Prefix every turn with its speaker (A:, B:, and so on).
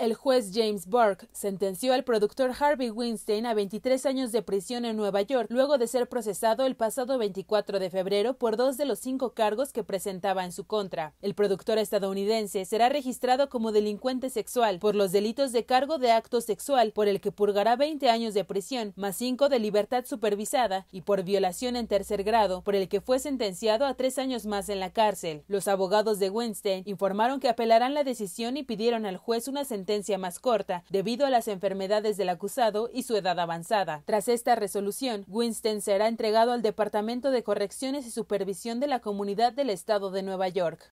A: El juez James Burke sentenció al productor Harvey Weinstein a 23 años de prisión en Nueva York, luego de ser procesado el pasado 24 de febrero por dos de los cinco cargos que presentaba en su contra. El productor estadounidense será registrado como delincuente sexual por los delitos de cargo de acto sexual, por el que purgará 20 años de prisión, más 5 de libertad supervisada, y por violación en tercer grado, por el que fue sentenciado a tres años más en la cárcel. Los abogados de Weinstein informaron que apelarán la decisión y pidieron al juez una sentencia más corta, debido a las enfermedades del acusado y su edad avanzada. Tras esta resolución, Winston será entregado al Departamento de Correcciones y Supervisión de la Comunidad del Estado de Nueva York.